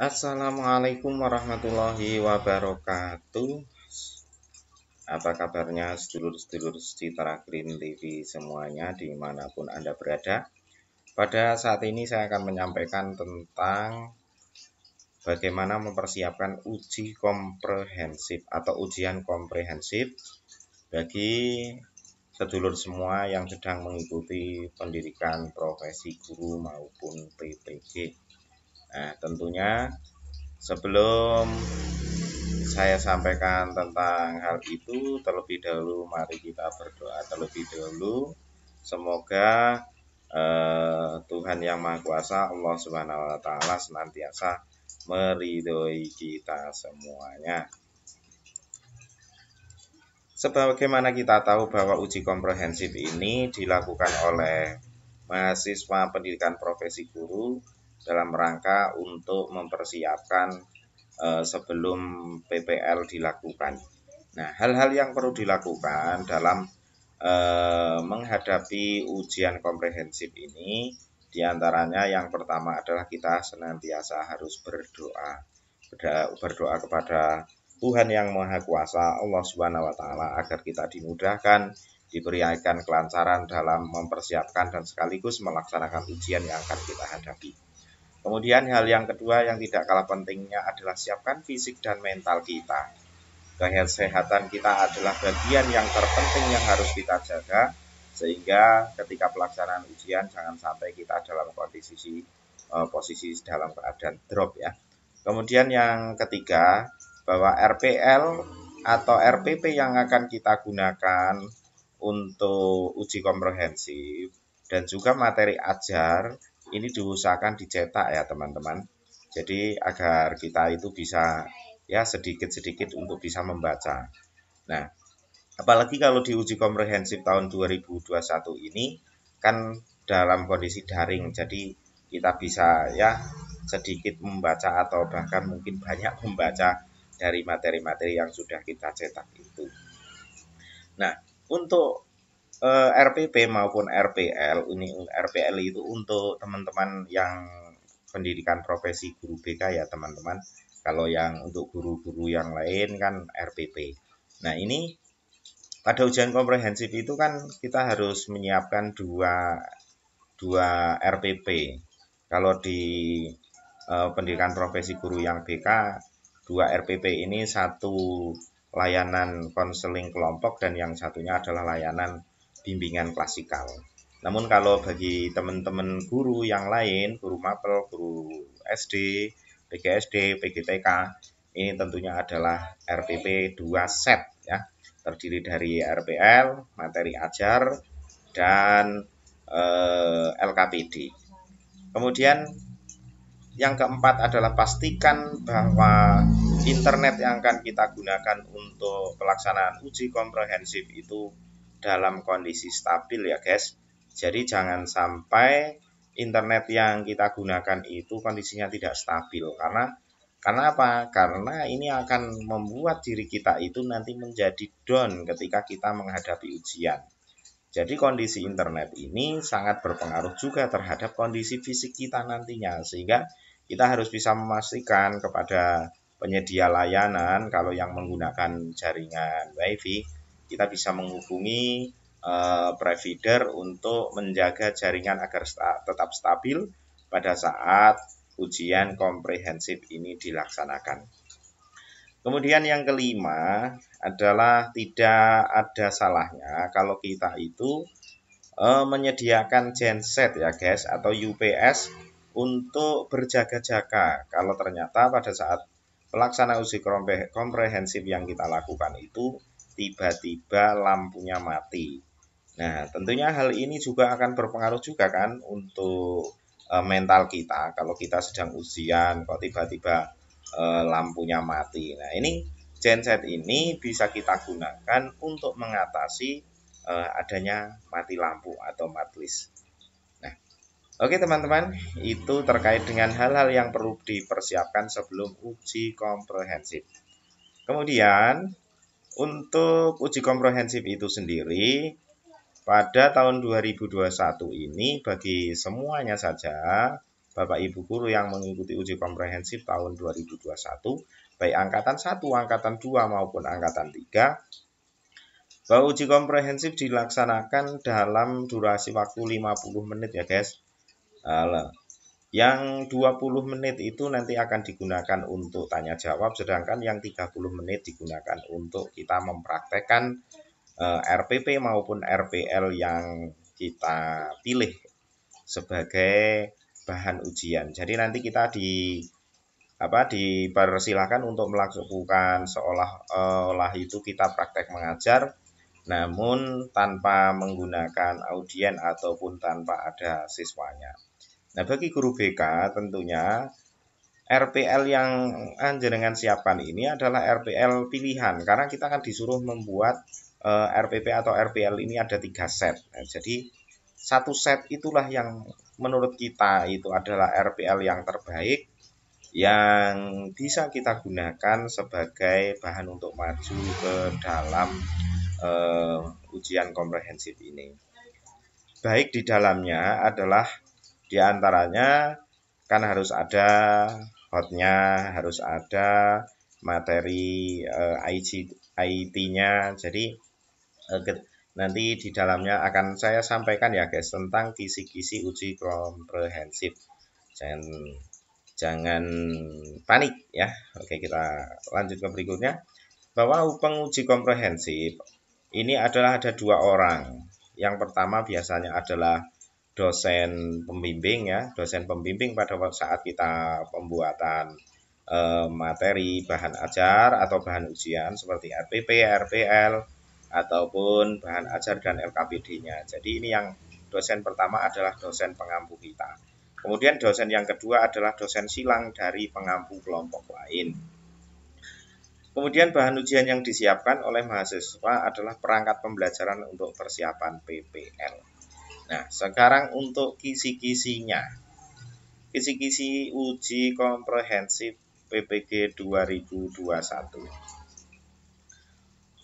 Assalamualaikum warahmatullahi wabarakatuh Apa kabarnya sedulur-sedulur Citra Green TV semuanya dimanapun Anda berada Pada saat ini saya akan menyampaikan tentang Bagaimana mempersiapkan uji komprehensif atau ujian komprehensif Bagi sedulur semua yang sedang mengikuti pendidikan profesi guru maupun PPG Nah, tentunya sebelum saya sampaikan tentang hal itu, terlebih dahulu mari kita berdoa terlebih dahulu. Semoga eh, Tuhan yang Maha Kuasa, Allah Subhanahu wa taala senantiasa meridhoi kita semuanya. Sebagaimana kita tahu bahwa uji komprehensif ini dilakukan oleh mahasiswa pendidikan profesi guru dalam rangka untuk mempersiapkan eh, sebelum PPL dilakukan. Nah, hal-hal yang perlu dilakukan dalam eh, menghadapi ujian komprehensif ini diantaranya yang pertama adalah kita senantiasa harus berdoa berdoa kepada Tuhan yang Maha Kuasa Allah Subhanahu wa taala agar kita dimudahkan, diberikan kelancaran dalam mempersiapkan dan sekaligus melaksanakan ujian yang akan kita hadapi. Kemudian hal yang kedua yang tidak kalah pentingnya adalah siapkan fisik dan mental kita. Kesehatan kita adalah bagian yang terpenting yang harus kita jaga sehingga ketika pelaksanaan ujian jangan sampai kita dalam kondisi uh, posisi dalam keadaan drop ya. Kemudian yang ketiga bahwa RPL atau RPP yang akan kita gunakan untuk uji komprehensif dan juga materi ajar ini diusahakan dicetak ya teman-teman jadi agar kita itu bisa ya sedikit-sedikit untuk bisa membaca nah apalagi kalau di uji komprehensif tahun 2021 ini kan dalam kondisi daring jadi kita bisa ya sedikit membaca atau bahkan mungkin banyak membaca dari materi-materi yang sudah kita cetak itu. Nah, untuk uh, eh, RPP maupun RPL ini RPL itu untuk teman-teman yang pendidikan profesi guru BK ya teman-teman kalau yang untuk guru-guru yang lain kan RPP nah ini pada ujian komprehensif itu kan kita harus menyiapkan dua dua RPP kalau di uh, pendidikan profesi guru yang BK dua RPP ini satu layanan konseling kelompok dan yang satunya adalah layanan bimbingan klasikal. Namun kalau bagi teman-teman guru yang lain, guru mapel, guru SD, PGSD, PGTK, ini tentunya adalah RPP 2 set ya. Terdiri dari RPL, materi ajar, dan eh, LKPD. Kemudian yang keempat adalah pastikan bahwa internet yang akan kita gunakan untuk pelaksanaan uji komprehensif itu dalam kondisi stabil ya guys. Jadi jangan sampai internet yang kita gunakan itu kondisinya tidak stabil karena karena apa? Karena ini akan membuat diri kita itu nanti menjadi down ketika kita menghadapi ujian. Jadi kondisi internet ini sangat berpengaruh juga terhadap kondisi fisik kita nantinya sehingga kita harus bisa memastikan kepada penyedia layanan kalau yang menggunakan jaringan WiFi kita bisa menghubungi uh, provider untuk menjaga jaringan agar sta tetap stabil pada saat ujian komprehensif ini dilaksanakan. Kemudian yang kelima adalah tidak ada salahnya kalau kita itu uh, menyediakan genset ya guys atau UPS untuk berjaga-jaga kalau ternyata pada saat pelaksana uji komprehensif yang kita lakukan itu tiba-tiba lampunya mati. Nah, tentunya hal ini juga akan berpengaruh juga kan untuk e, mental kita. Kalau kita sedang ujian, kok tiba-tiba e, lampunya mati. Nah, ini genset ini bisa kita gunakan untuk mengatasi e, adanya mati lampu atau matlis. Nah, oke teman-teman, itu terkait dengan hal-hal yang perlu dipersiapkan sebelum uji komprehensif. Kemudian untuk uji komprehensif itu sendiri pada tahun 2021 ini bagi semuanya saja Bapak Ibu guru yang mengikuti uji komprehensif tahun 2021 baik angkatan 1, angkatan 2 maupun angkatan 3 bahwa uji komprehensif dilaksanakan dalam durasi waktu 50 menit ya guys yang 20 menit itu nanti akan digunakan untuk tanya jawab, sedangkan yang 30 menit digunakan untuk kita mempraktekkan eh, RPP maupun RPL yang kita pilih sebagai bahan ujian. Jadi nanti kita di apa dipersilahkan untuk melakukan seolah-olah eh, itu kita praktek mengajar namun tanpa menggunakan audien ataupun tanpa ada siswanya. Nah, bagi guru BK tentunya RPL yang anjenengan siapkan ini adalah RPL pilihan karena kita akan disuruh membuat uh, eh, RPP atau RPL ini ada tiga set. Nah, jadi satu set itulah yang menurut kita itu adalah RPL yang terbaik yang bisa kita gunakan sebagai bahan untuk maju ke dalam uh, ujian komprehensif ini. Baik di dalamnya adalah di antaranya kan harus ada hotnya, harus ada materi uh, eh, IT-nya. Jadi eh, nanti di dalamnya akan saya sampaikan ya guys tentang kisi-kisi uji komprehensif. Jangan jangan panik ya. Oke, kita lanjut ke berikutnya. Bahwa penguji komprehensif ini adalah ada dua orang. Yang pertama biasanya adalah dosen pembimbing ya, dosen pembimbing pada saat kita pembuatan eh, materi bahan ajar atau bahan ujian seperti RPP, RPL ataupun bahan ajar dan LKPD-nya. Jadi ini yang dosen pertama adalah dosen pengampu kita. Kemudian dosen yang kedua adalah dosen silang dari pengampu kelompok lain. Kemudian bahan ujian yang disiapkan oleh mahasiswa adalah perangkat pembelajaran untuk persiapan PPL. Nah, sekarang untuk kisi-kisinya. Kisi-kisi uji komprehensif PPG 2021.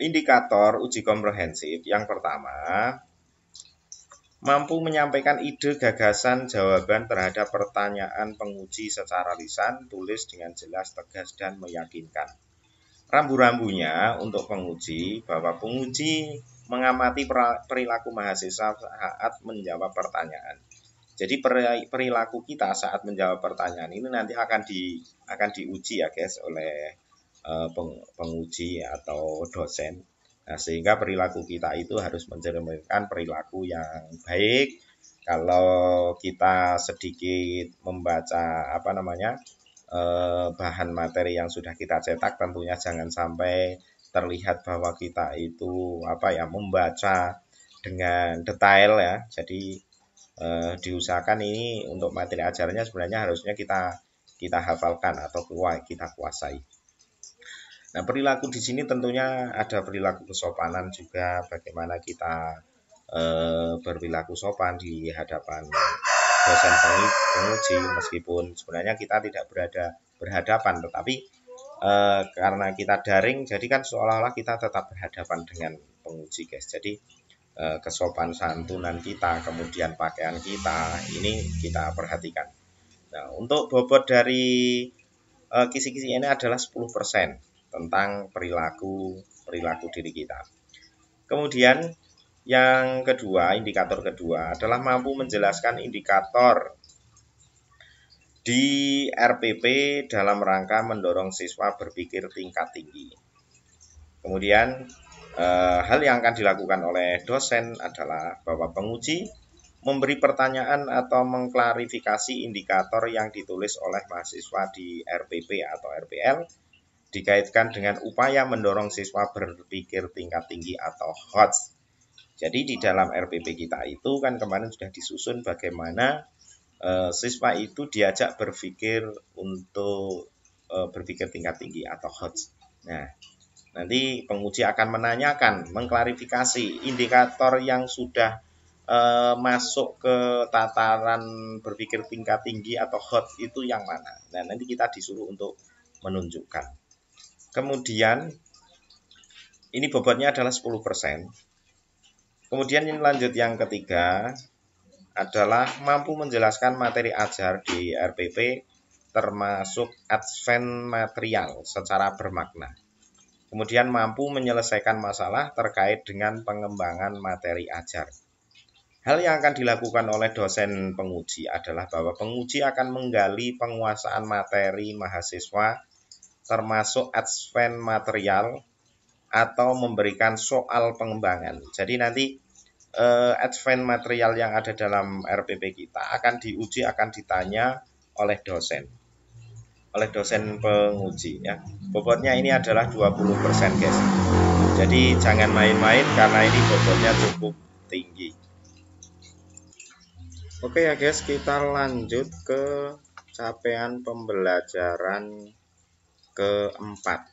Indikator uji komprehensif yang pertama, mampu menyampaikan ide gagasan jawaban terhadap pertanyaan penguji secara lisan, tulis dengan jelas, tegas, dan meyakinkan. Rambu-rambunya untuk penguji bahwa penguji mengamati perilaku mahasiswa saat menjawab pertanyaan. Jadi perilaku kita saat menjawab pertanyaan ini nanti akan di akan diuji ya guys oleh eh, peng, penguji atau dosen. Nah, sehingga perilaku kita itu harus mencerminkan perilaku yang baik. Kalau kita sedikit membaca apa namanya? Eh, bahan materi yang sudah kita cetak tentunya jangan sampai terlihat bahwa kita itu apa ya membaca dengan detail ya. Jadi eh, diusahakan ini untuk materi ajarannya sebenarnya harusnya kita kita hafalkan atau kita kuasai. Nah, perilaku di sini tentunya ada perilaku kesopanan juga bagaimana kita eh, berperilaku sopan di hadapan dosen penguji meskipun sebenarnya kita tidak berada berhadapan tetapi Eh, karena kita daring jadi kan seolah-olah kita tetap berhadapan dengan penguji guys jadi e, kesopan santunan kita kemudian pakaian kita ini kita perhatikan nah untuk bobot dari eh, kisi-kisi e, ini adalah 10% tentang perilaku perilaku diri kita kemudian yang kedua indikator kedua adalah mampu menjelaskan indikator di RPP dalam rangka mendorong siswa berpikir tingkat tinggi. Kemudian eh, hal yang akan dilakukan oleh dosen adalah bahwa penguji memberi pertanyaan atau mengklarifikasi indikator yang ditulis oleh mahasiswa di RPP atau RPL dikaitkan dengan upaya mendorong siswa berpikir tingkat tinggi atau HOTS. Jadi di dalam RPP kita itu kan kemarin sudah disusun bagaimana Eh, siswa itu diajak berpikir untuk eh, berpikir tingkat tinggi atau HOTS. Nah, nanti penguji akan menanyakan, mengklarifikasi indikator yang sudah eh, masuk ke tataran berpikir tingkat tinggi atau HOTS itu yang mana. Nah, nanti kita disuruh untuk menunjukkan. Kemudian ini bobotnya adalah 10%. Kemudian yang lanjut yang ketiga, adalah mampu menjelaskan materi ajar di RPP termasuk advent material secara bermakna. Kemudian mampu menyelesaikan masalah terkait dengan pengembangan materi ajar. Hal yang akan dilakukan oleh dosen penguji adalah bahwa penguji akan menggali penguasaan materi mahasiswa termasuk advent material atau memberikan soal pengembangan. Jadi nanti uh, eh, advance material yang ada dalam RPP kita akan diuji akan ditanya oleh dosen oleh dosen penguji ya. Bobotnya ini adalah 20% guys. Jadi jangan main-main karena ini bobotnya cukup tinggi. Oke ya guys, kita lanjut ke capaian pembelajaran keempat.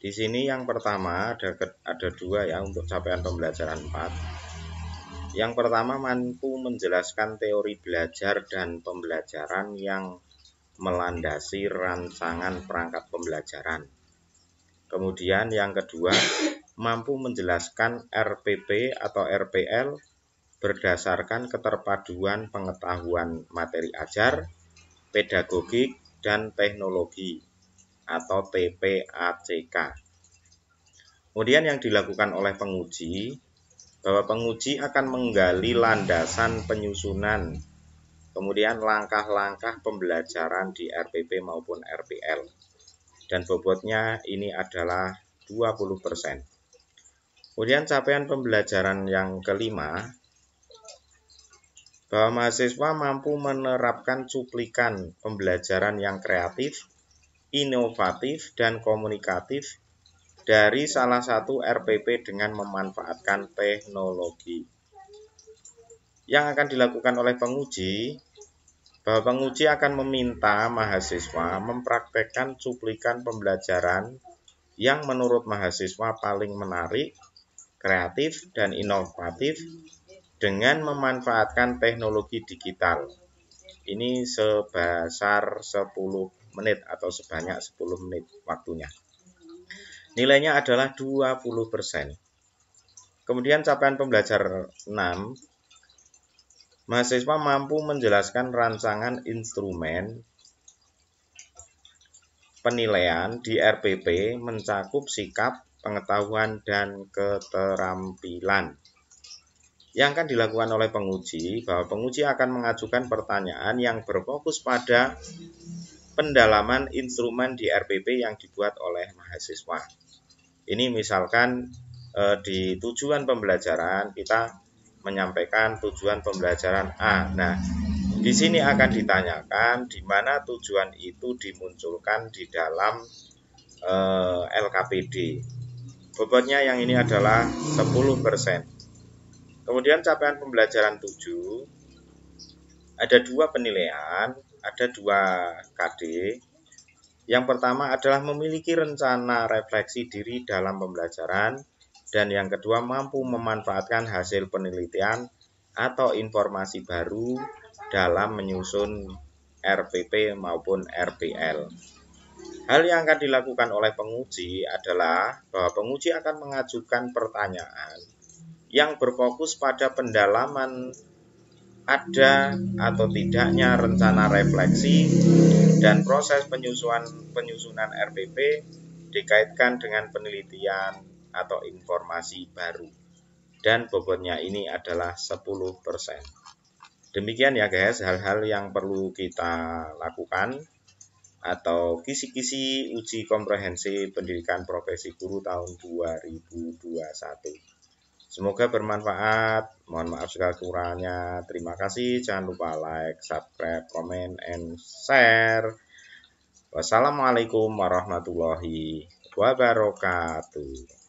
Di sini yang pertama ada ada dua ya untuk capaian pembelajaran 4. Yang pertama mampu menjelaskan teori belajar dan pembelajaran yang melandasi rancangan perangkat pembelajaran. Kemudian yang kedua, mampu menjelaskan RPP atau RPL berdasarkan keterpaduan pengetahuan materi ajar, pedagogik, dan teknologi atau TPACK. Kemudian yang dilakukan oleh penguji bahwa penguji akan menggali landasan penyusunan kemudian langkah-langkah pembelajaran di RPP maupun RPL. Dan bobotnya ini adalah 20%. Kemudian capaian pembelajaran yang kelima bahwa mahasiswa mampu menerapkan cuplikan pembelajaran yang kreatif inovatif, dan komunikatif dari salah satu RPP dengan memanfaatkan teknologi. Yang akan dilakukan oleh penguji, bahwa penguji akan meminta mahasiswa mempraktekkan cuplikan pembelajaran yang menurut mahasiswa paling menarik, kreatif, dan inovatif dengan memanfaatkan teknologi digital. Ini sebesar 10% menit atau sebanyak 10 menit waktunya. Nilainya adalah 20%. Kemudian capaian pembelajar 6, mahasiswa mampu menjelaskan rancangan instrumen penilaian di RPP mencakup sikap, pengetahuan, dan keterampilan yang akan dilakukan oleh penguji bahwa penguji akan mengajukan pertanyaan yang berfokus pada pendalaman instrumen di RPP yang dibuat oleh mahasiswa. Ini misalkan eh, di tujuan pembelajaran kita menyampaikan tujuan pembelajaran A. Nah, di sini akan ditanyakan di mana tujuan itu dimunculkan di dalam eh, LKPD. Bobotnya yang ini adalah 10%. Kemudian capaian pembelajaran 7 ada dua penilaian ada dua KD. Yang pertama adalah memiliki rencana refleksi diri dalam pembelajaran, dan yang kedua mampu memanfaatkan hasil penelitian atau informasi baru dalam menyusun RPP maupun RPL. Hal yang akan dilakukan oleh penguji adalah bahwa penguji akan mengajukan pertanyaan yang berfokus pada pendalaman ada atau tidaknya rencana refleksi dan proses penyusunan penyusunan RPP dikaitkan dengan penelitian atau informasi baru dan bobotnya ini adalah 10%. Demikian ya guys hal-hal yang perlu kita lakukan atau kisi-kisi uji komprehensi pendidikan profesi guru tahun 2021. Semoga bermanfaat. Mohon maaf segala kurangnya. Terima kasih. Jangan lupa like, subscribe, comment, and share. Wassalamualaikum warahmatullahi wabarakatuh.